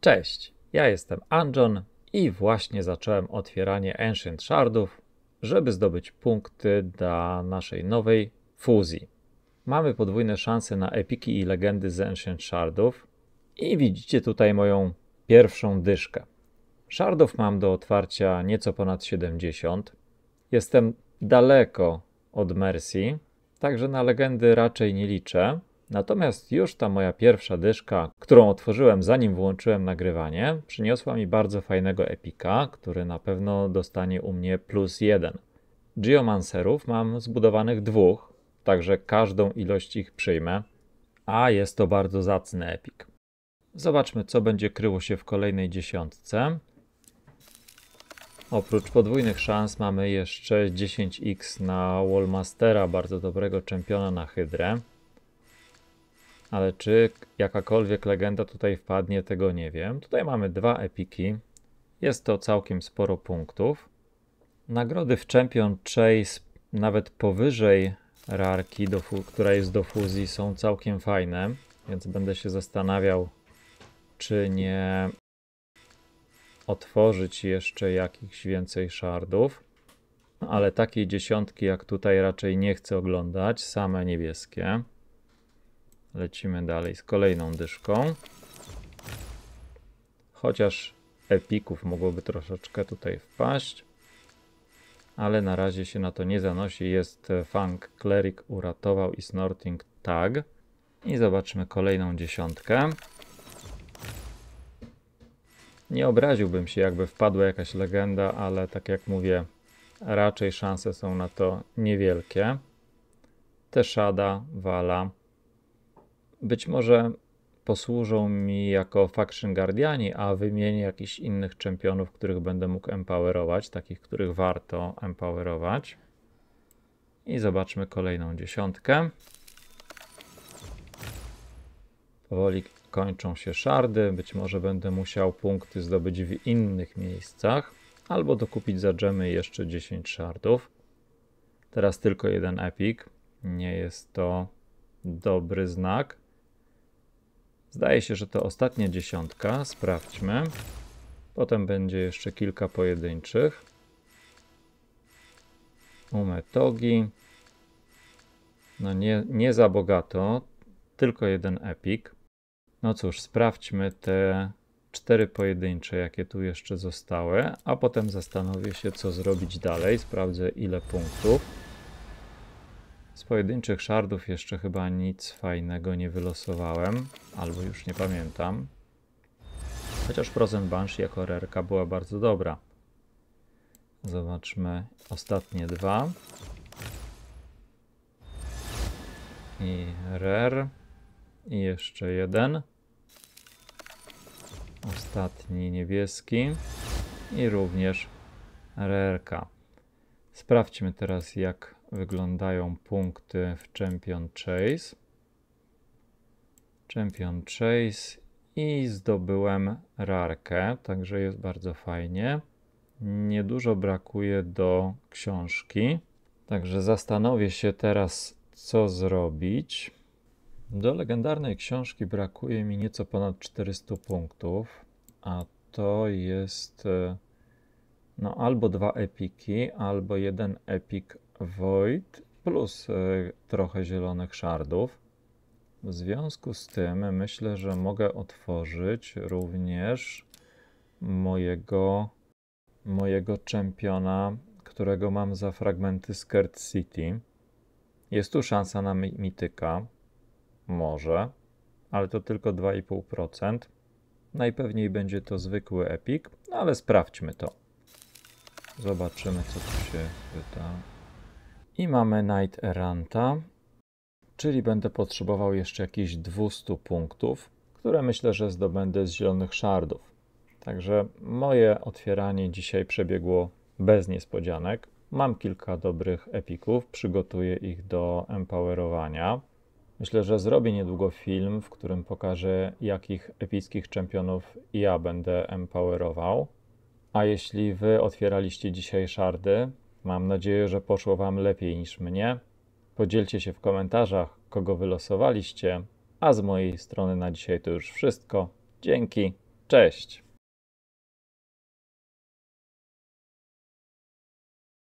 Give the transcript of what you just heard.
Cześć, ja jestem Anjon i właśnie zacząłem otwieranie Ancient Shardów, żeby zdobyć punkty dla naszej nowej fuzji. Mamy podwójne szanse na epiki i legendy z Ancient Shardów i widzicie tutaj moją pierwszą dyszkę. Shardów mam do otwarcia nieco ponad 70. Jestem daleko od Mercy, także na legendy raczej nie liczę. Natomiast już ta moja pierwsza dyszka, którą otworzyłem zanim włączyłem nagrywanie, przyniosła mi bardzo fajnego epika, który na pewno dostanie u mnie plus jeden. Geomancerów mam zbudowanych dwóch, także każdą ilość ich przyjmę, a jest to bardzo zacny epik. Zobaczmy, co będzie kryło się w kolejnej dziesiątce. Oprócz podwójnych szans mamy jeszcze 10x na Wallmastera, bardzo dobrego czempiona na Hydrę ale czy jakakolwiek legenda tutaj wpadnie, tego nie wiem. Tutaj mamy dwa epiki, jest to całkiem sporo punktów. Nagrody w Champion Chase nawet powyżej rarki, do, która jest do fuzji, są całkiem fajne, więc będę się zastanawiał, czy nie otworzyć jeszcze jakichś więcej szardów. No, ale takiej dziesiątki jak tutaj raczej nie chcę oglądać, same niebieskie lecimy dalej z kolejną dyszką. Chociaż epików mogłoby troszeczkę tutaj wpaść. Ale na razie się na to nie zanosi. Jest Funk Cleric uratował i Snorting Tag. I zobaczmy kolejną dziesiątkę. Nie obraziłbym się, jakby wpadła jakaś legenda, ale tak jak mówię, raczej szanse są na to niewielkie. Teszada, Wala, być może posłużą mi jako faction guardiani, a wymienię jakichś innych czempionów, których będę mógł empowerować, takich, których warto empowerować. I zobaczmy kolejną dziesiątkę. Powoli kończą się szardy, być może będę musiał punkty zdobyć w innych miejscach, albo dokupić za dżemy jeszcze 10 szardów. Teraz tylko jeden epic, nie jest to dobry znak. Zdaje się, że to ostatnia dziesiątka. Sprawdźmy. Potem będzie jeszcze kilka pojedynczych. Umetogi. No nie, nie za bogato. Tylko jeden epik. No cóż, sprawdźmy te cztery pojedyncze, jakie tu jeszcze zostały, a potem zastanowię się, co zrobić dalej. Sprawdzę, ile punktów. Z pojedynczych szardów jeszcze chyba nic fajnego nie wylosowałem, albo już nie pamiętam. Chociaż Frozen Bunch jako rerka była bardzo dobra. Zobaczmy ostatnie dwa. I rare. I jeszcze jeden. Ostatni niebieski. I również rerka. Sprawdźmy teraz, jak wyglądają punkty w Champion Chase. Champion Chase i zdobyłem rarkę, także jest bardzo fajnie. Niedużo brakuje do książki, także zastanowię się teraz, co zrobić. Do legendarnej książki brakuje mi nieco ponad 400 punktów, a to jest e, no albo dwa epiki, albo jeden epik void plus y, trochę zielonych szardów. W związku z tym myślę, że mogę otworzyć również mojego, mojego czempiona, którego mam za fragmenty Skirt City. Jest tu szansa na mityka, może, ale to tylko 2,5%. Najpewniej będzie to zwykły epik, no ale sprawdźmy to. Zobaczymy, co tu się wyda. I mamy Knight Eranta. czyli będę potrzebował jeszcze jakichś 200 punktów, które myślę, że zdobędę z zielonych szardów. Także moje otwieranie dzisiaj przebiegło bez niespodzianek. Mam kilka dobrych epików, przygotuję ich do empowerowania. Myślę, że zrobię niedługo film, w którym pokażę, jakich epickich czempionów ja będę empowerował. A jeśli wy otwieraliście dzisiaj szardy, mam nadzieję, że poszło wam lepiej niż mnie. Podzielcie się w komentarzach, kogo wylosowaliście. A z mojej strony na dzisiaj to już wszystko. Dzięki, cześć!